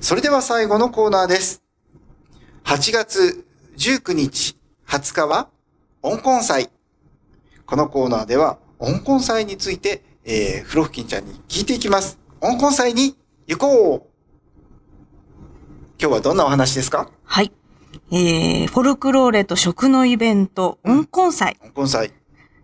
それでは最後のコーナーです。8月19日、20日は、温婚祭。このコーナーでは、温婚祭について、えー、フロフキンちゃんに聞いていきます。温婚祭に行こう今日はどんなお話ですかはい。えー、フォルクローレと食のイベント、温婚祭。温婚祭。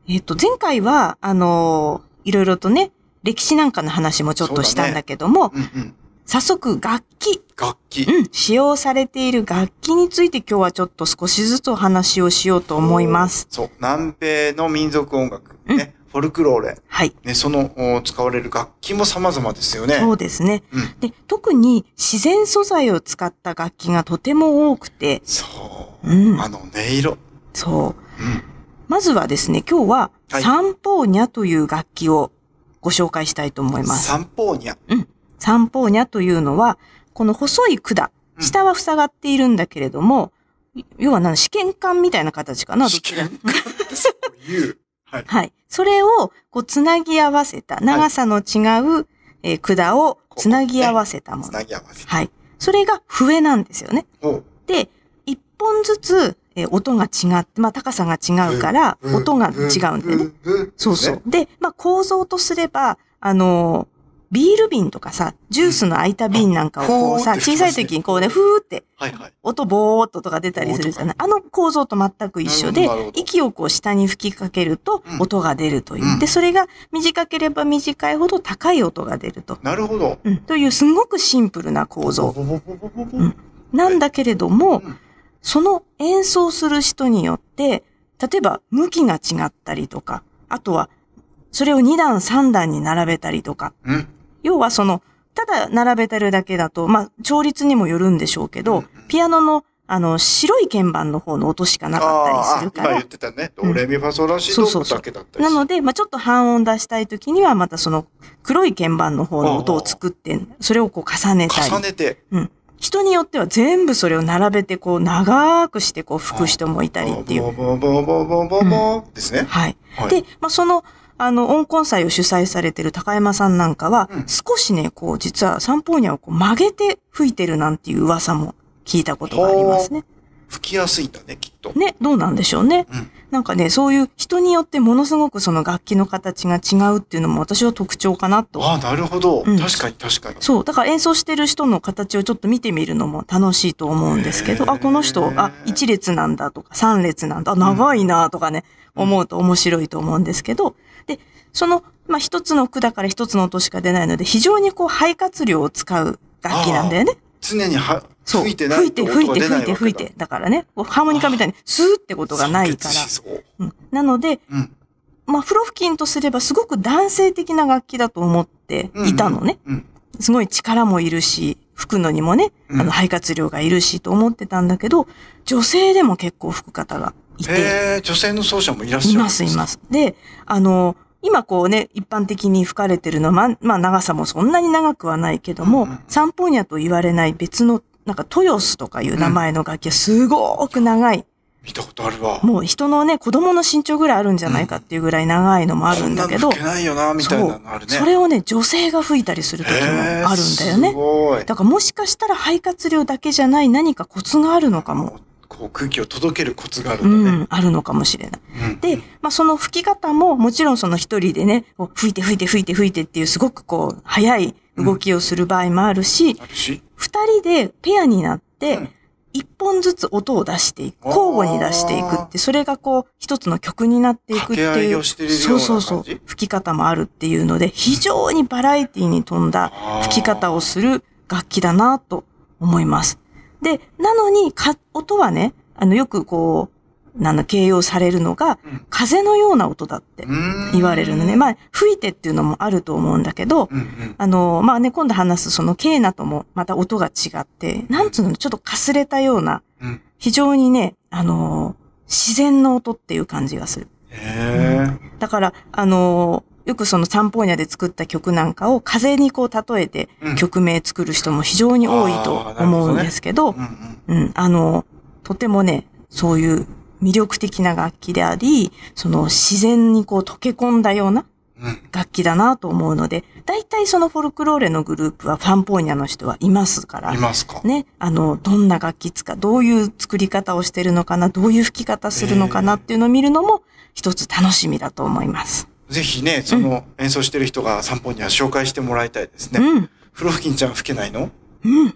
えっ、ー、と、前回は、あのー、いろいろとね、歴史なんかの話もちょっとしたんだけども、うん、早速、楽器。楽器。うん。使用されている楽器について今日はちょっと少しずつお話をしようと思います。そう。南米の民族音楽。うん、フォルクローレ。はい。ね、その使われる楽器も様々ですよね。そうですね、うん、で。特に自然素材を使った楽器がとても多くて。そう。うん、あの音色。そう。うん、まずはですね、今日はサンポーニャという楽器をご紹介したいと思います。はい、サンポーニャ。うん。三方にゃというのは、この細い管、下は塞がっているんだけれども、うん、要は何、試験管みたいな形かな、試験管そういう。はい。はい。それを、こう、つなぎ合わせた、長さの違う、はい、えー、管をつなぎ合わせたもの。つなぎ合わせた。はい。それが笛なんですよね。で、一本ずつ、えー、音が違って、まあ、高さが違うから、音が違うんだよね。そうそう。で、まあ、構造とすれば、あのービール瓶とかさ、ジュースの空いた瓶なんかをこうさ、小さい時にこうね、ふーって、音ぼーっととか出たりするじゃない。あの構造と全く一緒で、息をこう下に吹きかけると音が出るという。で、それが短ければ短いほど高い音が出ると。なるほど。というすごくシンプルな構造。なんだけれども、その演奏する人によって、例えば向きが違ったりとか、あとはそれを2段3段に並べたりとか、要はその、ただ並べてるだけだと、まあ、調律にもよるんでしょうけど、ピアノの、あの、白い鍵盤の方の音しかなかったりするから。あ言ってたね。オレミファソラシドだけだったりなので、まあ、ちょっと半音出したい時には、またその黒い鍵盤の方の音を作って、それをこう重ねたり。重ねて。うん。人によっては全部それを並べて、こう、長くして、こう、吹く人もいたりっていう。ボボボボボボボですね。はい。で、まあ、その、あの、温婚祭を主催されてる高山さんなんかは、うん少しね、こう、実は散歩にはをこう曲げて吹いてるなんていう噂も聞いたことがありますね。吹きやすいんだね、きっと。ね、どうなんでしょうね。うん、なんかね、そういう人によってものすごくその楽器の形が違うっていうのも私は特徴かなと。ああ、なるほど、うん、確かに確かに。そう、だから演奏してる人の形をちょっと見てみるのも楽しいと思うんですけど、あ、この人、あ、1列なんだとか3列なんだ、長いなとかね、うん、思うと面白いと思うんですけど、で、その、まあ、一つの句だから一つの音しか出ないので、非常にこう、肺活量を使う楽器なんだよね。常にはそう。吹いてない。吹いて、吹いて、吹いて、吹いて。だからね、ハーモニカみたいにスーってことがないから。ううん、なので、うん、まあ、フロフキンとすればすごく男性的な楽器だと思っていたのね。うんうんうん、すごい力もいるし、吹くのにもね、あの、肺活量がいるしと思ってたんだけど、女性でも結構吹く方がいて。へ女性の奏者もいらっしゃるいます、います。で、あの、今こうね、一般的に吹かれてるのは、ま、まあ長さもそんなに長くはないけども、うんうん、サンポーニャと言われない別のなんか豊洲とかいう名前の楽器はすごく長い。見たことあるわ。もう人のね、子供の身長ぐらいあるんじゃないかっていうぐらい長いのもあるんだけど。うん、ないよな、みたいなのあるねそ。それをね、女性が吹いたりする時もあるんだよね。すごい。だからもしかしたら肺活量だけじゃない何かコツがあるのかも。こう空気を届けるコツがあるんだね。うん、あるのかもしれない。うん、で、まあ、その吹き方も、もちろんその一人でね、吹いて吹いて吹いて吹いてっていうすごくこう、早い動きをする場合もあるし、二、人でペアになって、一本ずつ音を出していく、交互に出していくって、それがこう、一つの曲になっていくっていう、そうそうそう、吹き方もあるっていうので、非常にバラエティに富んだ吹き方をする楽器だなと思います。で、なのにか、音はね、あの、よくこう、あの、形容されるのが、風のような音だって言われるのね。まあ、吹いてっていうのもあると思うんだけど、あの、まあね、今度話すその、ケーナともまた音が違って、なんつうの、ちょっとかすれたような、非常にね、あの、自然の音っていう感じがする。へーだから、あの、よくそのサンポーニャで作った曲なんかを風にこう例えて曲名作る人も非常に多いと思うんですけど、うん、あ、の、とてもね、そういう魅力的な楽器であり、その自然にこう溶け込んだような楽器だなと思うので、大体そのフォルクローレのグループはファンポーニャの人はいますから。いますか。ね。あの、どんな楽器使う、どういう作り方をしてるのかな、どういう吹き方するのかなっていうのを見るのも一つ楽しみだと思います。ぜひね、その演奏してる人が散歩には紹介してもらいたいですね。うん。フロフキンちゃん吹けないのうん。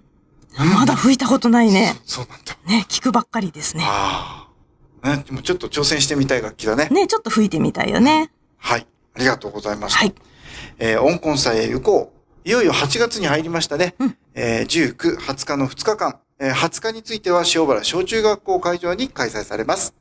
まだ吹いたことないね。そうなんだ。ね、聞くばっかりですね。ああ。ちょっと挑戦してみたい楽器だね。ね、ちょっと吹いてみたいよね。はい。ありがとうございました。はい。えー、音コンサへ行こう。いよいよ8月に入りましたね。うん、えー、19、20日の2日間。えー、20日については塩原小中学校会場に開催されます。